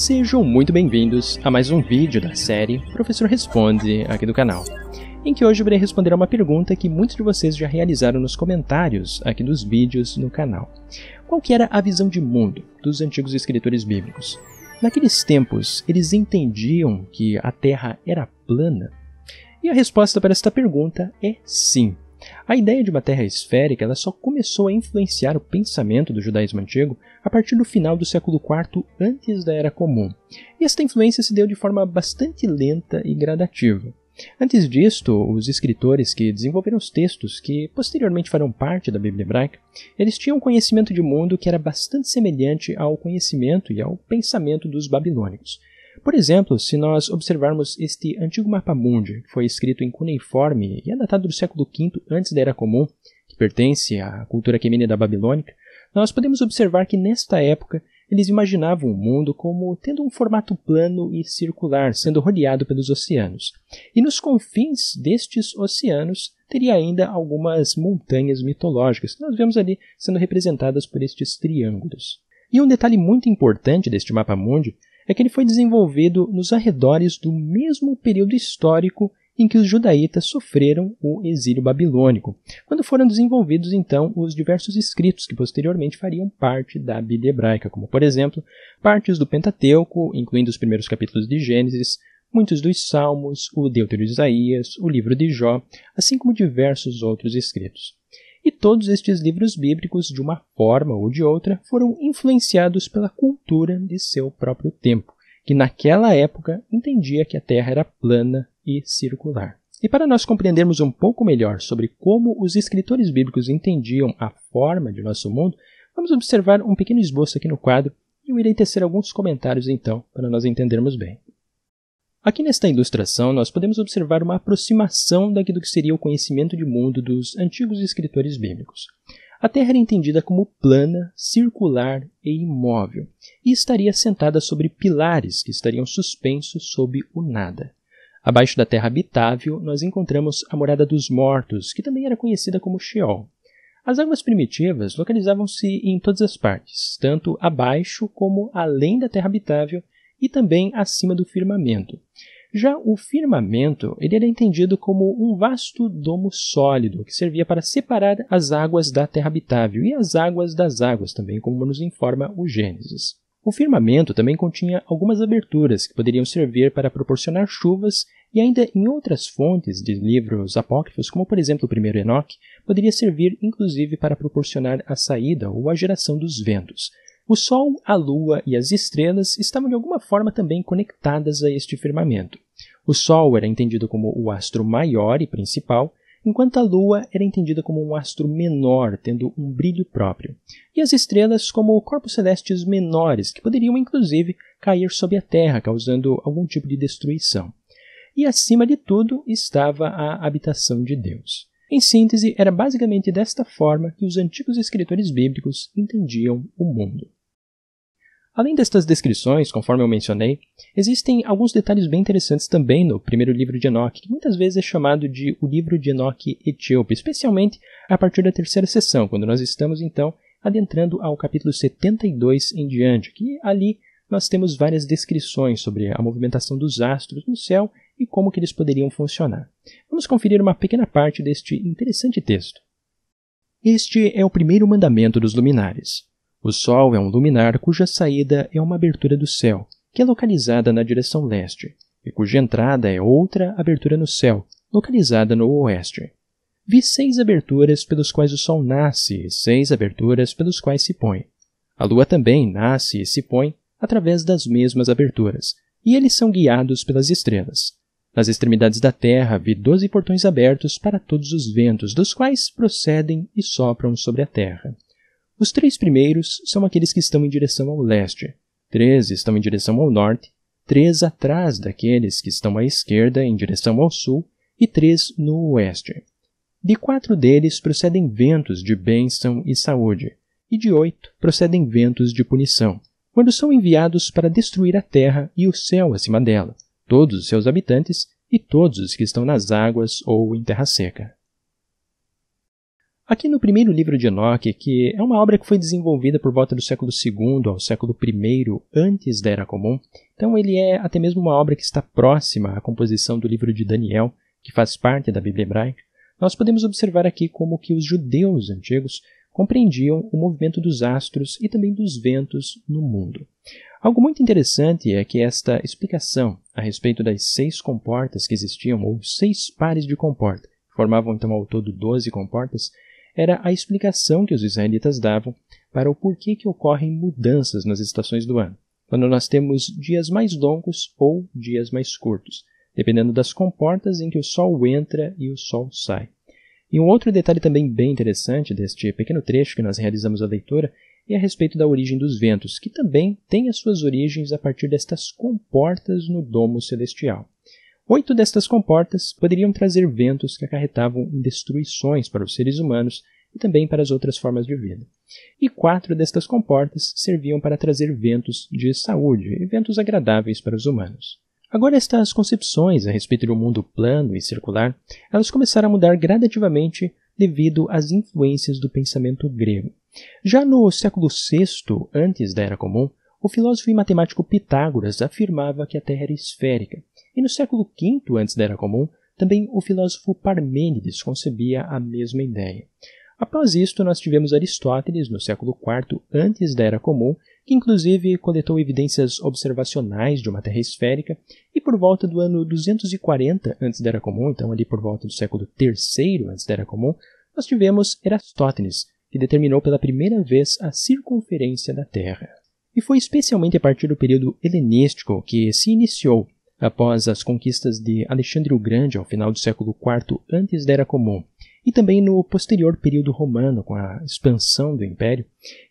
Sejam muito bem-vindos a mais um vídeo da série Professor Responde aqui do canal, em que hoje eu irei responder a uma pergunta que muitos de vocês já realizaram nos comentários aqui dos vídeos no canal. Qual que era a visão de mundo dos antigos escritores bíblicos? Naqueles tempos, eles entendiam que a Terra era plana? E a resposta para esta pergunta é sim. A ideia de uma terra esférica ela só começou a influenciar o pensamento do judaísmo antigo a partir do final do século IV antes da Era Comum, e esta influência se deu de forma bastante lenta e gradativa. Antes disto, os escritores que desenvolveram os textos que posteriormente farão parte da Bíblia hebraica, eles tinham um conhecimento de mundo que era bastante semelhante ao conhecimento e ao pensamento dos babilônicos. Por exemplo, se nós observarmos este antigo mapa mundi, que foi escrito em cuneiforme e é datado do século V antes da Era Comum, que pertence à cultura da babilônica, nós podemos observar que nesta época eles imaginavam o mundo como tendo um formato plano e circular, sendo rodeado pelos oceanos. E nos confins destes oceanos teria ainda algumas montanhas mitológicas, que nós vemos ali sendo representadas por estes triângulos. E um detalhe muito importante deste mapa mundi é que ele foi desenvolvido nos arredores do mesmo período histórico em que os judaítas sofreram o exílio babilônico, quando foram desenvolvidos então os diversos escritos que posteriormente fariam parte da Bíblia hebraica, como por exemplo, partes do Pentateuco, incluindo os primeiros capítulos de Gênesis, muitos dos Salmos, o Deutero Isaías, o livro de Jó, assim como diversos outros escritos e todos estes livros bíblicos, de uma forma ou de outra, foram influenciados pela cultura de seu próprio tempo, que naquela época entendia que a Terra era plana e circular. E para nós compreendermos um pouco melhor sobre como os escritores bíblicos entendiam a forma de nosso mundo, vamos observar um pequeno esboço aqui no quadro e eu irei tecer alguns comentários então, para nós entendermos bem. Aqui nesta ilustração, nós podemos observar uma aproximação daquilo que seria o conhecimento de mundo dos antigos escritores bíblicos. A Terra era entendida como plana, circular e imóvel, e estaria sentada sobre pilares que estariam suspensos sob o nada. Abaixo da Terra habitável, nós encontramos a morada dos mortos, que também era conhecida como Sheol. As águas primitivas localizavam-se em todas as partes, tanto abaixo como além da Terra habitável, e também acima do firmamento. Já o firmamento ele era entendido como um vasto domo sólido que servia para separar as águas da terra habitável e as águas das águas, também como nos informa o Gênesis. O firmamento também continha algumas aberturas que poderiam servir para proporcionar chuvas e ainda em outras fontes de livros apócrifos, como por exemplo o primeiro Enoque, poderia servir inclusive para proporcionar a saída ou a geração dos ventos, o Sol, a Lua e as estrelas estavam de alguma forma também conectadas a este firmamento. O Sol era entendido como o astro maior e principal, enquanto a Lua era entendida como um astro menor, tendo um brilho próprio, e as estrelas como corpos celestes menores, que poderiam inclusive cair sobre a Terra, causando algum tipo de destruição. E acima de tudo estava a habitação de Deus. Em síntese, era basicamente desta forma que os antigos escritores bíblicos entendiam o mundo. Além destas descrições, conforme eu mencionei, existem alguns detalhes bem interessantes também no primeiro livro de Enoch, que muitas vezes é chamado de o livro de Enoch etíope, especialmente a partir da terceira sessão, quando nós estamos então adentrando ao capítulo 72 em diante, que ali nós temos várias descrições sobre a movimentação dos astros no céu e como que eles poderiam funcionar. Vamos conferir uma pequena parte deste interessante texto. Este é o primeiro mandamento dos luminares. O Sol é um luminar cuja saída é uma abertura do céu, que é localizada na direção leste, e cuja entrada é outra abertura no céu, localizada no oeste. Vi seis aberturas pelos quais o Sol nasce e seis aberturas pelos quais se põe. A Lua também nasce e se põe através das mesmas aberturas, e eles são guiados pelas estrelas. Nas extremidades da terra vi doze portões abertos para todos os ventos, dos quais procedem e sopram sobre a terra. Os três primeiros são aqueles que estão em direção ao leste, três estão em direção ao norte, três atrás daqueles que estão à esquerda em direção ao sul e três no oeste. De quatro deles procedem ventos de bênção e saúde, e de oito procedem ventos de punição, quando são enviados para destruir a terra e o céu acima dela, todos os seus habitantes e todos os que estão nas águas ou em terra seca. Aqui no primeiro livro de Enoque, que é uma obra que foi desenvolvida por volta do século II ao século I antes da Era Comum, então ele é até mesmo uma obra que está próxima à composição do livro de Daniel, que faz parte da Bíblia hebraica, nós podemos observar aqui como que os judeus antigos compreendiam o movimento dos astros e também dos ventos no mundo. Algo muito interessante é que esta explicação a respeito das seis comportas que existiam, ou seis pares de comportas que formavam então ao todo doze comportas, era a explicação que os israelitas davam para o porquê que ocorrem mudanças nas estações do ano, quando nós temos dias mais longos ou dias mais curtos, dependendo das comportas em que o sol entra e o sol sai. E um outro detalhe também bem interessante deste pequeno trecho que nós realizamos a leitura é a respeito da origem dos ventos, que também tem as suas origens a partir destas comportas no domo celestial. Oito destas comportas poderiam trazer ventos que acarretavam destruições para os seres humanos e também para as outras formas de vida. E quatro destas comportas serviam para trazer ventos de saúde eventos ventos agradáveis para os humanos. Agora estas concepções a respeito do mundo plano e circular, elas começaram a mudar gradativamente devido às influências do pensamento grego. Já no século VI antes da Era Comum, o filósofo e matemático Pitágoras afirmava que a Terra era esférica, e no século V antes da Era Comum, também o filósofo Parmênides concebia a mesma ideia. Após isto, nós tivemos Aristóteles no século IV antes da Era Comum, que inclusive coletou evidências observacionais de uma Terra esférica, e por volta do ano 240 antes da Era Comum, então ali por volta do século III antes da Era Comum, nós tivemos Eratóstenes, que determinou pela primeira vez a circunferência da Terra e foi especialmente a partir do período helenístico que se iniciou após as conquistas de Alexandre o Grande ao final do século IV antes da Era Comum, e também no posterior período romano, com a expansão do Império,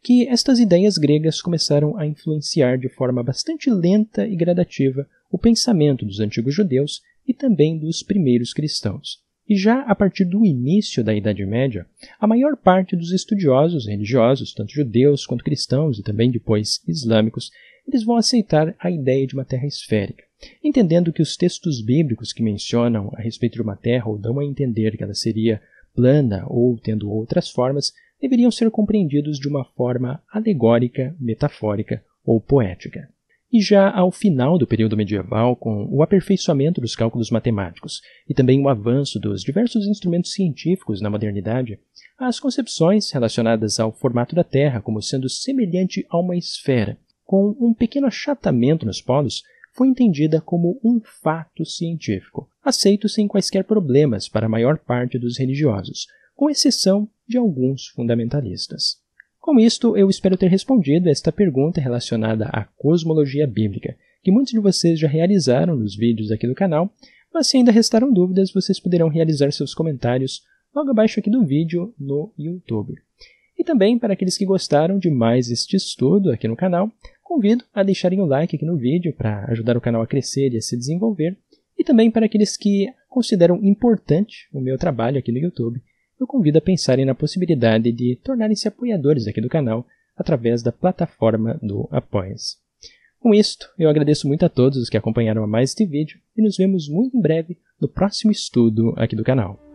que estas ideias gregas começaram a influenciar de forma bastante lenta e gradativa o pensamento dos antigos judeus e também dos primeiros cristãos. E já a partir do início da Idade Média, a maior parte dos estudiosos religiosos, tanto judeus quanto cristãos e também depois islâmicos, eles vão aceitar a ideia de uma terra esférica, entendendo que os textos bíblicos que mencionam a respeito de uma terra ou dão a entender que ela seria plana ou tendo outras formas, deveriam ser compreendidos de uma forma alegórica, metafórica ou poética e já ao final do período medieval, com o aperfeiçoamento dos cálculos matemáticos e também o avanço dos diversos instrumentos científicos na modernidade, as concepções relacionadas ao formato da Terra como sendo semelhante a uma esfera, com um pequeno achatamento nos polos, foi entendida como um fato científico, aceito sem quaisquer problemas para a maior parte dos religiosos, com exceção de alguns fundamentalistas. Com isto, eu espero ter respondido esta pergunta relacionada à cosmologia bíblica, que muitos de vocês já realizaram nos vídeos aqui do canal, mas se ainda restaram dúvidas, vocês poderão realizar seus comentários logo abaixo aqui do vídeo no YouTube. E também, para aqueles que gostaram de mais este estudo aqui no canal, convido a deixarem o like aqui no vídeo para ajudar o canal a crescer e a se desenvolver, e também para aqueles que consideram importante o meu trabalho aqui no YouTube, eu convido a pensarem na possibilidade de tornarem-se apoiadores aqui do canal através da plataforma do Apoia-se. Com isto, eu agradeço muito a todos os que acompanharam a mais este vídeo e nos vemos muito em breve no próximo estudo aqui do canal.